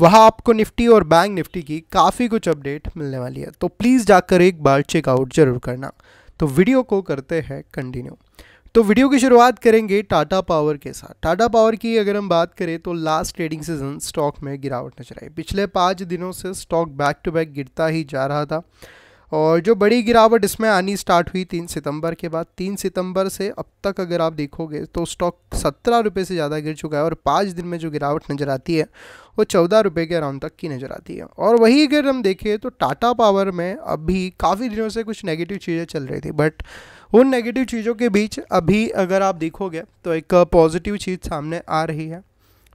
वहाँ आपको निफ्टी और बैंक निफ्टी की काफ़ी कुछ अपडेट मिलने वाली है तो प्लीज़ जाकर एक बार चेकआउट जरूर करना तो वीडियो को करते हैं कंटिन्यू तो वीडियो की शुरुआत करेंगे टाटा पावर के साथ टाटा पावर की अगर हम बात करें तो लास्ट ट्रेडिंग सीजन स्टॉक में गिरावट नजर आई पिछले पाँच दिनों से स्टॉक बैक टू बैक गिरता ही जा रहा था और जो बड़ी गिरावट इसमें आनी स्टार्ट हुई तीन सितंबर के बाद तीन सितंबर से अब तक अगर आप देखोगे तो स्टॉक सत्रह रुपये से ज़्यादा गिर चुका है और पाँच दिन में जो गिरावट नज़र आती है वो चौदह रुपये के अराउंड तक की नज़र आती है और वही अगर हम देखें तो टाटा पावर में अभी काफ़ी दिनों से कुछ नेगेटिव चीज़ें चल रही थी बट उन नेगेटिव चीज़ों के बीच अभी अगर आप देखोगे तो एक पॉजिटिव चीज़ सामने आ रही है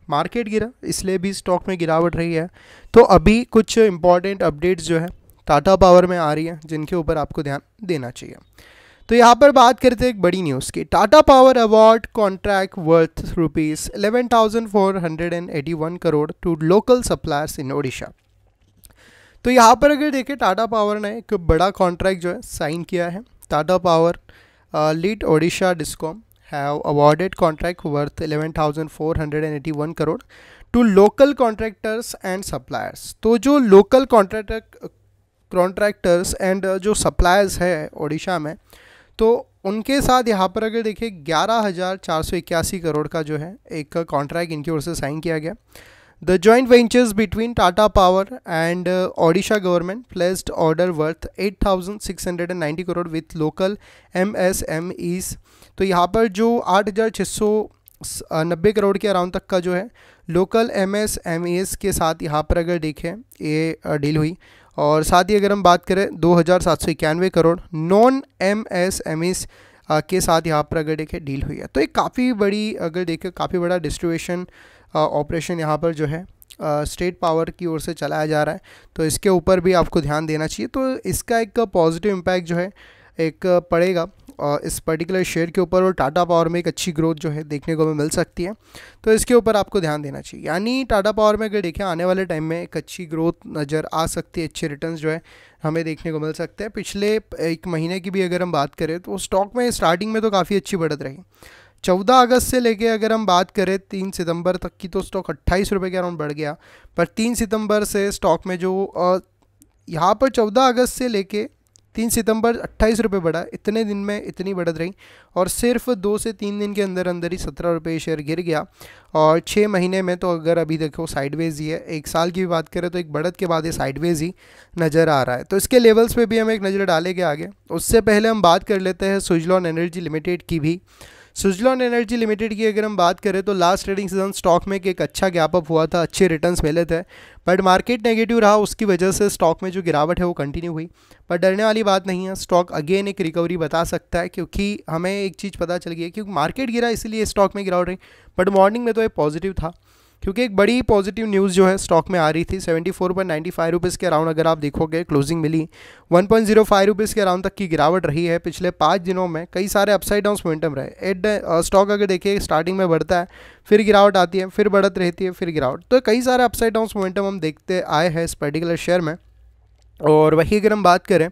मार्केट गिरा इसलिए भी स्टॉक में गिरावट रही है तो अभी कुछ इंपॉर्टेंट अपडेट्स जो है टाटा पावर में आ रही है जिनके ऊपर आपको ध्यान देना चाहिए तो यहाँ पर बात करते हैं एक बड़ी न्यूज़ की Tata power award contract worth rupees eleven thousand four hundred and eighty one crore to local suppliers in Odisha तो यहाँ पर अगर देखें टाटा पावर ने एक बड़ा कॉन्ट्रैक्ट जो है साइन किया है Tata power lead Odisha discom have awarded contract worth 11,481 crore to local contractors and suppliers तो जो local contractor contractors and uh, जो सप्लायर्स है ओडिशा में तो उनके साथ यहाँ पर अगर देखें ग्यारह हज़ार चार सौ इक्यासी करोड़ का जो है एक कॉन्ट्रैक्ट इनकी ओर से साइन किया गया the joint ventures between Tata power and Odisha government placed order worth eight thousand six hundred and ninety crore with local M S M Es तो यहाँ पर जो आठ हज़ार छः सौ नब्बे करोड़ के अराउंड तक का जो है local M S M Es के साथ यहाँ पर अगर देखें ये डील uh, हुई और साथ ही अगर हम बात करें दो हज़ार सात सौ इक्यानवे crore non M S M Es के साथ यहाँ पर अगर देखें डील हुई है तो एक काफ़ी बड़ी अगर देखें काफ़ी बड़ा डिस्ट्रीब्यूशन ऑपरेशन यहाँ पर जो है स्टेट पावर की ओर से चलाया जा रहा है तो इसके ऊपर भी आपको ध्यान देना चाहिए तो इसका एक पॉजिटिव इम्पैक्ट जो है एक पड़ेगा इस पर्टिकुलर शेयर के ऊपर और टाटा पावर में एक अच्छी ग्रोथ जो है देखने को मिल सकती है तो इसके ऊपर आपको ध्यान देना चाहिए यानी टाटा पावर में अगर देखें आने वाले टाइम में एक अच्छी ग्रोथ नज़र आ सकती है अच्छे रिटर्न जो है हमें देखने को मिल सकते हैं पिछले एक महीने की भी अगर हम बात करें तो स्टॉक में स्टार्टिंग में तो काफ़ी अच्छी बढ़त रही चौदह अगस्त से लेके अगर हम बात करें तीन सितंबर तक की तो स्टॉक अट्ठाईस रुपये के अराउंड बढ़ गया पर तीन सितंबर से स्टॉक में जो यहाँ पर चौदह अगस्त से लेके तीन सितंबर अट्ठाईस रुपये बढ़ा इतने दिन में इतनी बढ़त रही और सिर्फ दो से तीन दिन के अंदर अंदर ही सत्रह रुपये शेयर गिर गया और छः महीने में तो अगर अभी देखो साइडवेज ही है एक साल की भी बात करें तो एक बढ़त के बाद ये साइडवेज ही नज़र आ रहा है तो इसके लेवल्स पर भी हम एक नज़र डालेंगे आगे उससे पहले हम बात कर लेते हैं सुजलॉन एनर्जी लिमिटेड की भी स्विजलॉन एनर्जी लिमिटेड की अगर हम बात करें तो लास्ट ट्रेडिंग सीजन स्टॉक में एक अच्छा गैप अप हुआ था अच्छे रिटर्न्स मिले थे बट मार्केट नेगेटिव रहा उसकी वजह से स्टॉक में जो गिरावट है वो कंटिन्यू हुई पर डरने वाली बात नहीं है स्टॉक अगेन एक रिकवरी बता सकता है क्योंकि हमें एक चीज़ पता चल गई है क्योंकि मार्केट गिरा इसलिए स्टॉक में गिरावट रही बट मॉर्निंग में तो ये पॉजिटिव था क्योंकि एक बड़ी पॉजिटिव न्यूज़ जो है स्टॉक में आ रही थी seventy four point ninety five rupees के अराउंड अगर आप देखोगे क्लोजिंग मिली one point zero five rupees के अराउंड तक की गिरावट रही है पिछले पाँच दिनों में कई सारे अपसाइड डाउन मोमेंटम रहे एट स्टॉक uh, अगर देखिए स्टार्टिंग में बढ़ता है फिर गिरावट आती है फिर बढ़त रहती है फिर गिरावट तो कई सारे अपसाइड डाउन मोमेंटम हम देखते आए हैं इस पर्टिकुलर शेयर में और वही अगर हम बात करें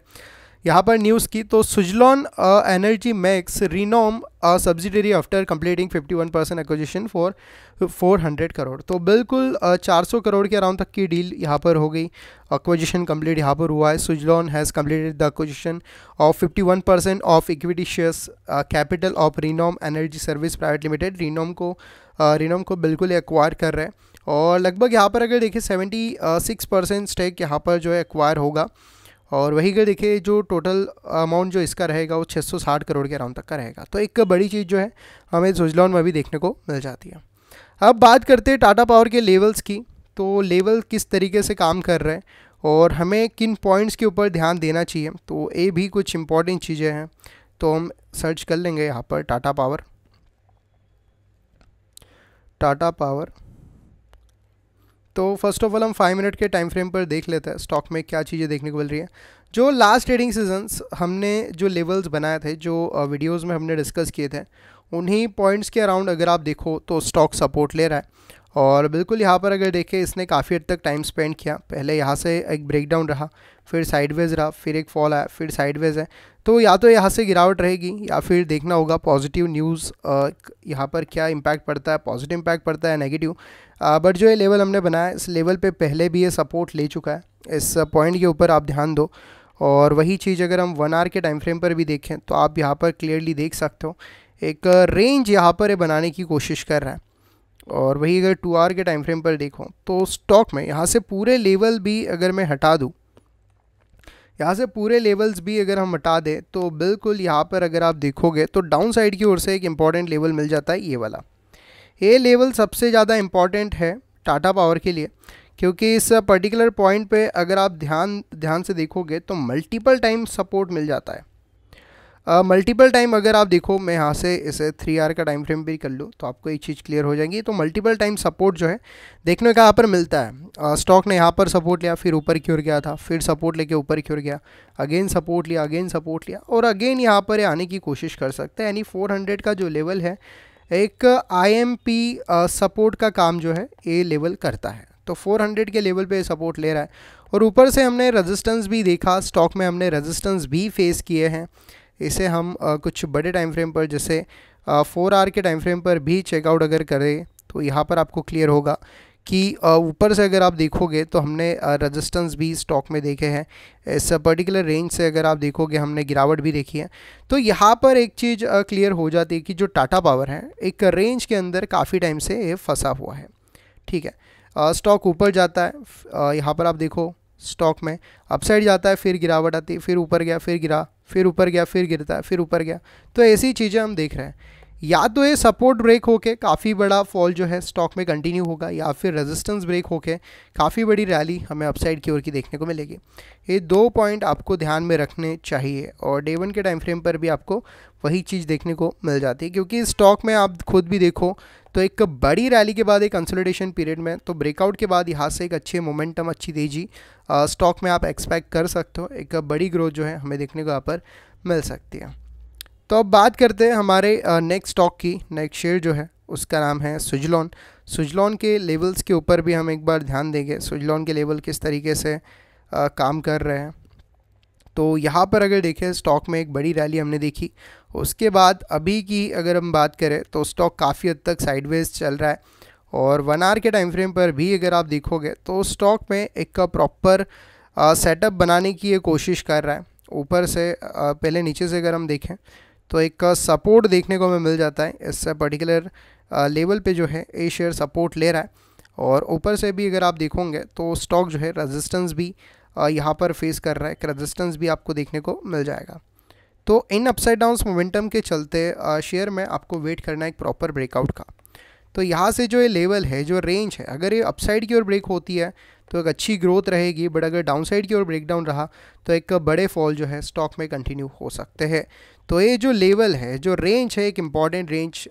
यहाँ पर न्यूज़ की तो Suzlon energy max Renom subsidiary after completing 51 percent acquisition for 400 crore तो बिल्कुल चार uh, सौ करोड़ के अराउंड तक की डील यहाँ पर हो गई एक्विजिशन कंप्लीट यहाँ पर हुआ है Suzlon has completed the acquisition of 51 percent of equity shares capital of Renom energy service private limited Renom को रिनोम uh, को बिल्कुल एक्वायर कर रहे हैं और लगभग यहाँ पर अगर देखें सेवेंटी सिक्स परसेंट स्टेक यहाँ पर जो है एक्वायर होगा और वही अगर देखिए जो टोटल अमाउंट जो इसका रहेगा वो 660 करोड़ के अराउंड तक का रहेगा तो एक बड़ी चीज़ जो है हमें सुजलॉन में भी देखने को मिल जाती है अब बात करते हैं टाटा पावर के लेवल्स की तो लेवल किस तरीके से काम कर रहे हैं और हमें किन पॉइंट्स के ऊपर ध्यान देना चाहिए तो ये भी कुछ इंपॉर्टेंट चीज़ें हैं तो हम सर्च कर लेंगे यहाँ पर टाटा पावर टाटा पावर तो फर्स्ट ऑफ ऑल हम फाइव मिनट के टाइम फ्रेम पर देख लेते हैं स्टॉक में क्या चीज़ें देखने को मिल रही है जो लास्ट ट्रेडिंग सीजन्स हमने जो लेवल्स बनाए थे जो वीडियोस में हमने डिस्कस किए थे उन्हीं पॉइंट्स के अराउंड अगर आप देखो तो स्टॉक सपोर्ट ले रहा है और बिल्कुल यहाँ पर अगर देखें इसने काफ़ी हद तक टाइम स्पेंड किया पहले यहाँ से एक ब्रेकडाउन रहा फिर साइडवेज रहा फिर एक फॉल आया फिर साइडवेज है तो या तो यहाँ से गिरावट रहेगी या फिर देखना होगा पॉजिटिव न्यूज़ यहाँ पर क्या इम्पैक्ट पड़ता है पॉजिटिव इम्पैक्ट पड़ता है नेगेटिव बट जो ये लेवल हमने बनाया इस लेवल पर पहले भी ये सपोर्ट ले चुका है इस पॉइंट के ऊपर आप ध्यान दो और वही चीज़ अगर हम वन आर के टाइम फ्रेम पर भी देखें तो आप यहाँ पर क्लियरली देख सकते हो एक रेंज यहाँ पर बनाने की कोशिश कर रहा है और वही अगर टू आवर के टाइम फ्रेम पर देखो तो स्टॉक में यहाँ से पूरे लेवल भी अगर मैं हटा दूँ यहाँ से पूरे लेवल्स भी अगर हम हटा दें तो बिल्कुल यहाँ पर अगर आप देखोगे तो डाउन साइड की ओर से एक इम्पॉर्टेंट लेवल मिल जाता है ये वाला ये लेवल सबसे ज़्यादा इम्पॉर्टेंट है टाटा पावर के लिए क्योंकि इस पर्टिकुलर पॉइंट पे अगर आप ध्यान ध्यान से देखोगे तो मल्टीपल टाइम सपोर्ट मिल जाता है मल्टीपल टाइम अगर आप देखो मैं यहाँ से इसे थ्री आर का टाइम फ्रेम भी कर लूँ तो आपको एक चीज़ क्लियर हो जाएगी तो मल्टीपल टाइम सपोर्ट जो है देखने का यहाँ पर मिलता है स्टॉक uh, ने यहाँ पर सपोर्ट लिया फिर ऊपर की ओर गया था फिर सपोर्ट लेके ऊपर की ओर गया अगेन सपोर्ट लिया अगेन सपोर्ट लिया और अगेन यहाँ पर आने की कोशिश कर सकते हैं यानी फोर का जो लेवल है एक आई सपोर्ट का काम जो है ये लेवल करता है तो 400 के लेवल पे सपोर्ट ले रहा है और ऊपर से हमने रेजिस्टेंस भी देखा स्टॉक में हमने रेजिस्टेंस भी फेस किए हैं इसे हम कुछ बड़े टाइम फ्रेम पर जैसे फोर आवर के टाइम फ्रेम पर भी चेकआउट अगर करें तो यहाँ पर आपको क्लियर होगा कि ऊपर से अगर आप देखोगे तो हमने रेजिस्टेंस भी स्टॉक में देखे हैं इस पर्टिकुलर रेंज से अगर आप देखोगे हमने गिरावट भी देखी है तो यहाँ पर एक चीज़ क्लियर हो जाती है कि जो टाटा पावर है एक रेंज के अंदर काफ़ी टाइम से ये फंसा हुआ है ठीक है स्टॉक ऊपर जाता है यहाँ पर आप देखो स्टॉक में अपसाइड जाता है फिर गिरावट आती है फिर ऊपर गया फिर गिरा फिर ऊपर गया फिर गिरता है फिर ऊपर गया तो ऐसी चीज़ें हम देख रहे हैं या तो ये सपोर्ट ब्रेक होके काफ़ी बड़ा फॉल जो है स्टॉक में कंटिन्यू होगा या फिर रेजिस्टेंस ब्रेक होके काफ़ी बड़ी रैली हमें अपसाइड की ओर की देखने को मिलेगी ये दो पॉइंट आपको ध्यान में रखने चाहिए और डे वन के टाइम फ्रेम पर भी आपको वही चीज़ देखने को मिल जाती है क्योंकि स्टॉक में आप खुद भी देखो तो एक बड़ी रैली के बाद एक कंसोलिडेशन पीरियड में तो ब्रेकआउट के बाद यहाँ से एक अच्छे मोमेंटम अच्छी तेजी स्टॉक में आप एक्सपेक्ट कर सकते हो एक बड़ी ग्रोथ जो है हमें देखने को यहाँ पर मिल सकती है तो अब बात करते हैं हमारे नेक्स्ट स्टॉक की नेक्स्ट शेयर जो है उसका नाम है सुजलॉन सुजलॉन के लेवल्स के ऊपर भी हम एक बार ध्यान देंगे सुजलॉन के लेवल किस तरीके से आ, काम कर रहे हैं तो यहाँ पर अगर देखें स्टॉक में एक बड़ी रैली हमने देखी उसके बाद अभी की अगर हम बात करें तो स्टॉक काफ़ी हद तक साइडवेज चल रहा है और वन आर के टाइम फ्रेम पर भी अगर आप देखोगे तो स्टॉक में एक प्रॉपर सेटअप बनाने की ये कोशिश कर रहा है ऊपर से आ, पहले नीचे से अगर हम देखें तो एक सपोर्ट देखने को हमें मिल जाता है इस पर्टिकुलर लेवल पे जो है ये शेयर सपोर्ट ले रहा है और ऊपर से भी अगर आप देखोगे तो स्टॉक जो है रेजिस्टेंस भी यहाँ पर फेस कर रहा है एक रेजिस्टेंस भी आपको देखने को मिल जाएगा तो इन अपसाइड डाउन मोमेंटम के चलते शेयर में आपको वेट करना है एक प्रॉपर ब्रेकआउट का तो यहाँ से जो ये लेवल है जो रेंज है अगर ये अपसाइड की ओर ब्रेक होती है तो एक अच्छी ग्रोथ रहेगी बट अगर डाउनसाइड की ओर ब्रेकडाउन रहा तो एक बड़े फॉल जो है स्टॉक में कंटिन्यू हो सकते हैं तो ये जो लेवल है जो रेंज है एक इम्पॉर्टेंट रेंज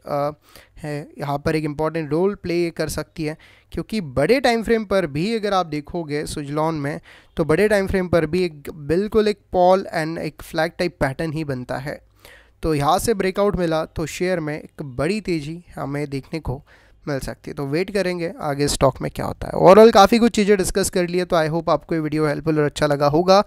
है यहाँ पर एक इम्पॉर्टेंट रोल प्ले कर सकती है क्योंकि बड़े टाइम फ्रेम पर भी अगर आप देखोगे सुजलॉन में तो बड़े टाइम फ्रेम पर भी एक बिल्कुल एक पॉल एंड एक फ्लैग टाइप पैटर्न ही बनता है तो यहाँ से ब्रेकआउट मिला तो शेयर में एक बड़ी तेज़ी हमें देखने को मिल सकती है तो वेट करेंगे आगे स्टॉक में क्या होता है ओवरऑल काफ़ी कुछ चीज़ें डिस्कस कर लिए तो आई होप आपको ये वीडियो हेल्पफुल और अच्छा लगा होगा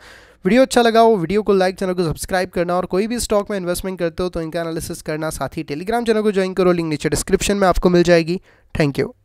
वीडियो अच्छा लगा हो वीडियो को लाइक चैनल को सब्सक्राइब करना और कोई भी स्टॉक में इन्वेस्टमेंट करते हो तो इनका एनालिसिस करना साथ ही टेलीग्राम चैनल को ज्वाइन करो लिंक नीचे डिस्क्रिप्शन में आपको मिल जाएगी थैंक यू